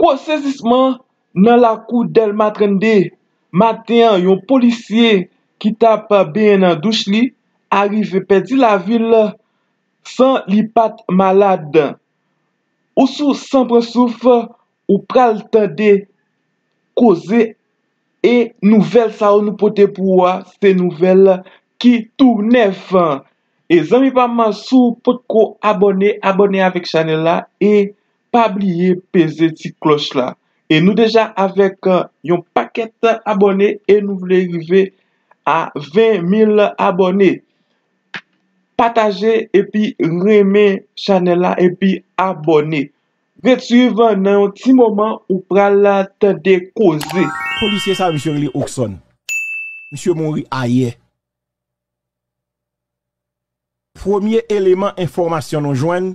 Kwa sezisman nan la kou del matrende, maten yon polisye ki tap beye nan douch li, arive pedi la vil san li pat malade. Oso san presouf ou pral tende koze, e nouvel sa ou nou pote pou wa se nouvel ki tou nef. E zan mi pa man sou pot ko abone, abone avik chanel la, e Pabliye peze ti kloch la E nou deja avek uh, yon paket abone E nou vle rive a 20.000 abone Pataje epi reme chanela epi abone Retrive nan yon ti moman ou pral la tende koze Polisye sa viseur li Okson Miseur mori a ye Premier eleman informasyon nou jwen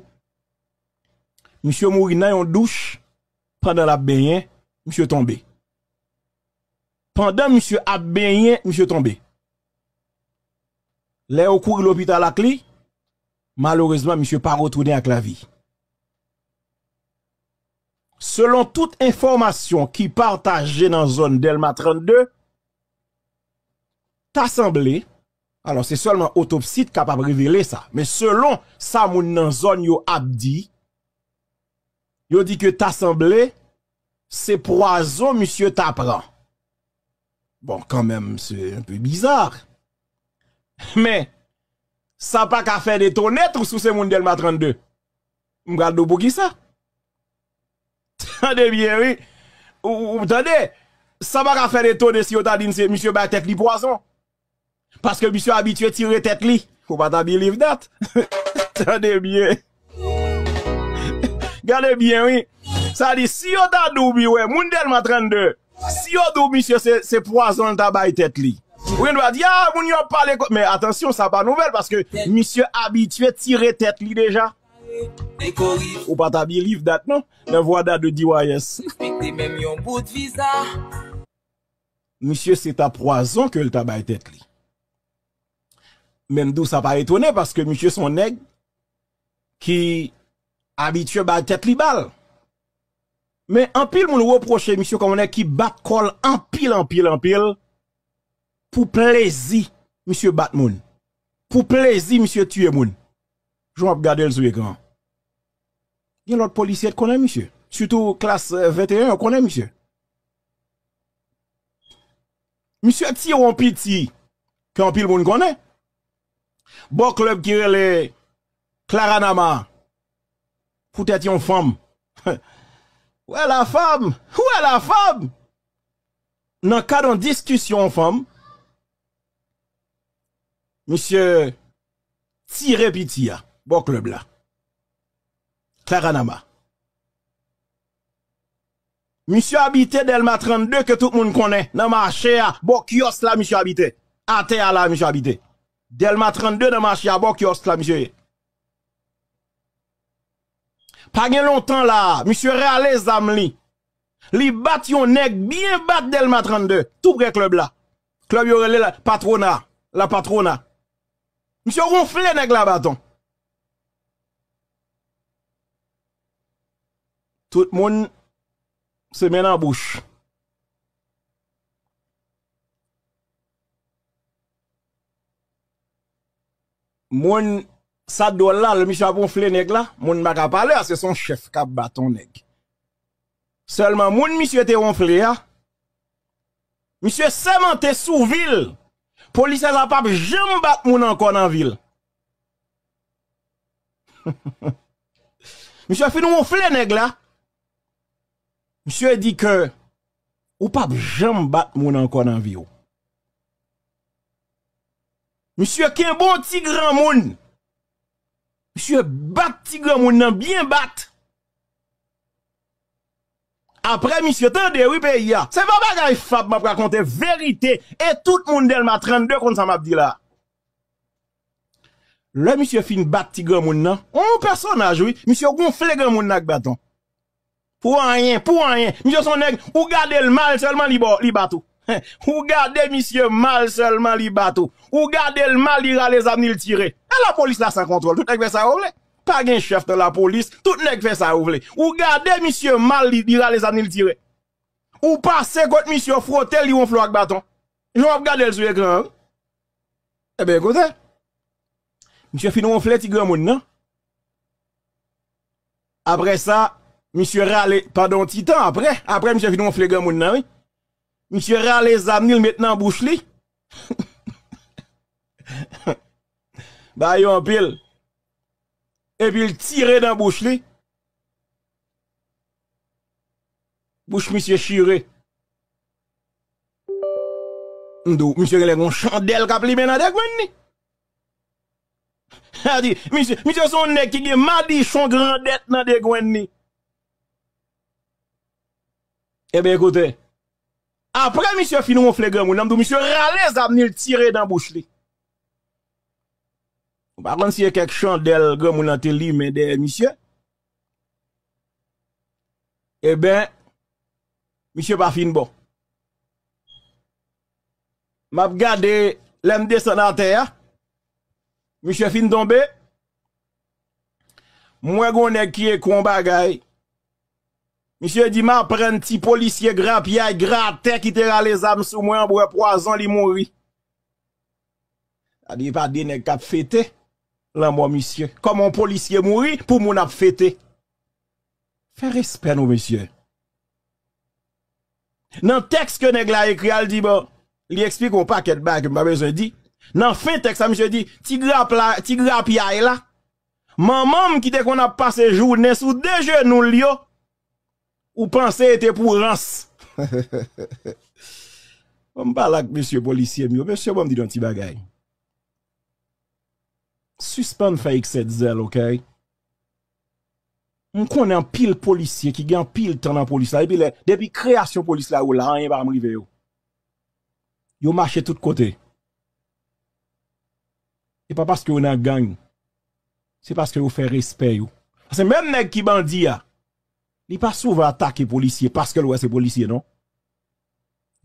Monsieur mourit en douche pendant la M. monsieur tombé. Pendant monsieur a baigné, monsieur tombé. Là au cours l'hôpital à clé, malheureusement monsieur pas retourné avec la vie. Selon toute information qui partagée dans zone Delma 32, t'as alors c'est seulement autopsie capable de révéler ça, mais selon ça mon dans zone yo abdi, Yo dit que t'assembler, c'est poison, monsieur t'apprend. Bon, quand même, c'est un peu bizarre. Mais, ça pas qu'à faire des tonnettes sous ce monde d'Elma 32. M'garde pour qui ça? Tendez bien, oui. Ou, ou ça pas qu'à faire des tonnettes si on t'a dit c'est monsieur tête li poison. Parce que monsieur habitué tirer tête li. Faut pas t'habiller livre date. tendez bien. Regardez bien, oui. Ça dit, si yon ta doubi, ouais, moun delman 32, si yon doubi, monsieur, c'est poison le tabac tête li. Oui, on va dire, ah, moun yon parle, mais attention, ça pas nouvelle, parce que monsieur habitué tirer tête li déjà. Ou pas ta livre date, non? La voix de DYS. Monsieur, c'est ta poison que le tabac tête li. Même d'où ça pas étonné, parce que monsieur son nègre, qui habitué bat tête li balle. Mais en pile, mon reproche, monsieur, comme on est qui bat col en pile, en pile, en pile, pour plaisir, monsieur Batmoun. Pour plaisir, monsieur tuer moun. Je vais regarder le sous écran. Il y a l'autre policier qu'on connaît, monsieur. Surtout classe 21, euh, on connaît, monsieur. Monsieur Tio en petit, qu'en pile moun connaît. Bon club qui est le Claranama pour tête une femme. est la femme, est la femme. Dans cas d'une discussion femme, monsieur Tire pitié. bon club là. Nama. Monsieur habité Delma 32 que tout le monde connaît. Dans marché à bon kiosque là monsieur habité. À terre là monsieur habité. Delma 32 dans marché à bon kiosque là monsieur. Ha gen lontan la, mi se realez am li. Li bat yon neg, bien bat Delma 32, tou prek klub la. Klub yore le la patrona. Mi se ronfle neg la baton. Tout moun, se men an bouch. Moun, ça doit là, le monsieur a gonflé nèg là, moun pas ka c'est son chef qui a bâton nèg. Seulement moun monsieur te gonflé ah. Monsieur sémenté sous ville. Police a pape jamais bat moun encore en ville. monsieur a fin gonflé nèg là. Monsieur a dit que ou pas jamais bat moun encore en ville. Oh. Monsieur qui est bon petit grand moun. Monsieur bat petit grand bien bat. Après, monsieur, Tende, oui, pays ya. C'est pas bagaille fab, m'a raconté vérité. Et tout le monde m'a 32 contre ça m'a dit là. Le monsieur fin bat petit moun nan. Un personnage, oui. Monsieur gonfle grand moun nan bâton. Pour rien, pour rien. Monsieur son nèg, ou gade le mal seulement li, ou gardez monsieur mal seulement li bateaux Ou gardez le mal il les amis le tirer. la police là sans contrôle. Tout nèg fait ça ou Pas qu'un chef de la police, tout nèg fait ça ou Ou gardez monsieur mal li les amis le tirer. Ou passez contre monsieur frotte li on avec bâton. Je on le sur écran. Hein? Eh bien écoutez. Monsieur Finon on flèche grand monde non Après ça, monsieur râle pardon titan après, après monsieur Finon on flé grand monde non oui. Monsieur Rale Zamnil maintenant bouche li. bah yon pile. Et puis il tire dans bouche li. Bouche monsieur Chiré. Ndou, monsieur les gon chandel kap li menan dek ni. A dit, monsieur, monsieur son nek ki gen grand dette nan dek ni. Eh bien écoutez. Après, monsieur finou mon flegre, mon monsieur râlez à venir tirer dans bouche Par contre, si y a quelque chandelle, grand mon li, mais des monsieur, eh ben, monsieur pas fin bon. M'a regardé, l'aime descendre à terre, monsieur fin tombé, moi, on qui est con bagaille, Monsieur dit, ma un petit policier grand pied, gratté qui te les âmes sous moi, pour poison, li mourir. Il dit pas dit nèg cap fêter, Là, monsieur. Comme un policier mourit, pour mon ap fêté. Fais respect, nous, monsieur. Dans le texte que nèg la écrit, elle dit, bon, il explique au paquet de bagues, m'a besoin dit. Dans le fin texte, monsieur dit, ti grap là, ti là. Maman qui te qu'on a passé journée sous deux genoux, lio, ou pensez était pour rance. On parle avec monsieur policier, monsieur, vous me dit un petit truc. Suspend cette zèle. ok? On connaît un pile policier qui gagne pile temps dans la police là. la création depuis création police là, où là, rien va m'arriver yo. Yo marche tout côté. Et pas parce que a gang. C'est parce que vous faites respect C'est Parce que même nèg qui bandit il li pas souvent les policier parce que ouais c'est policier non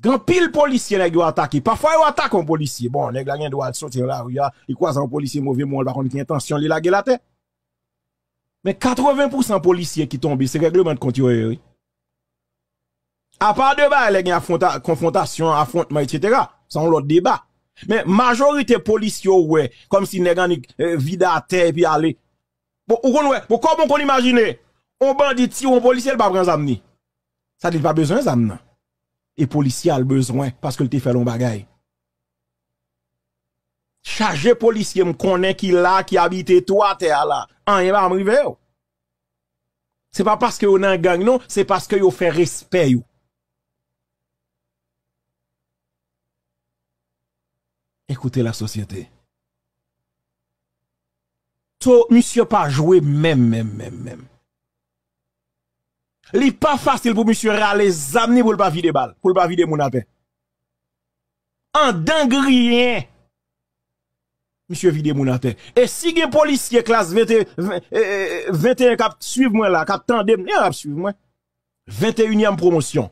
grand pile policier nèg yo attaqué parfois ils attaquent un policier bon nèg la gen droit sortir là rue. il croise un policier mauvais moi par contre qui intention li gueule la tête mais 80% policiers qui tombent c'est règlement de continuer. à part de bas les affronta, confrontation affrontement etc C'est un l'autre débat mais majorité policiers ouais comme si nèg euh, vide à terre puis aller bon ou ouais bon comment on on bandit, on policier, il pas besoin ni Ça dit pas besoin d'amener. Et policier a le besoin parce que le fait long bagaille. Chargé policier me connais qui là, qui habite toi, terre là. En ah, y va arriver. Oh. C'est pas parce que on a un gang, non, c'est parce que yo fait respect Écoutez la société. To, monsieur pas joué même, même, même, même li pas facile pour monsieur râler zamni pour pas vider balle, pour pas vider mon appel. En dingue Monsieur vide mon appel. Et si gène policier classe 21 cap suivre moi là, cap tande, cap suivre moi. 21e promotion.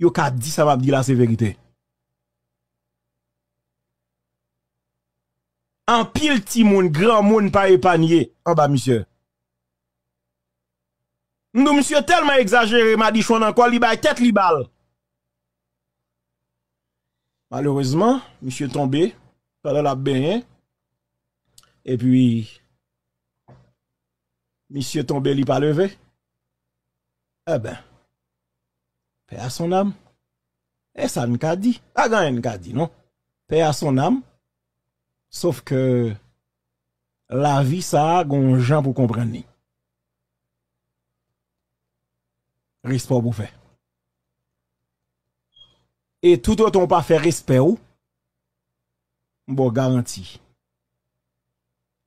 Yo ka dit ça m'a dire la c'est vérité. En pile ti moun, grand moun pas épanier en bas monsieur. Nous, monsieur, tellement exagéré, m'a dit, chouan encore, li tête, li Malheureusement, monsieur tombé, pendant la baigné. Hein. Et puis, monsieur tombé, li pas levé. Eh ben, paix à son âme. Et ça ne pas dit. Pas grand ne dit, non? Paix à son âme. Sauf que, la vie, ça a gon gens pour comprendre. respect pour faire. Et tout autant pas faire respect ou, bon garanti.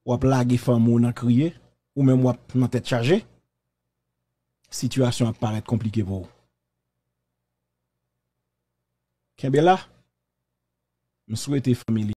Ou à plaguer femme ou nan crier, ou même ou à nan tête chargée, situation apparaît compliquée pour vous. là, je souhaite famille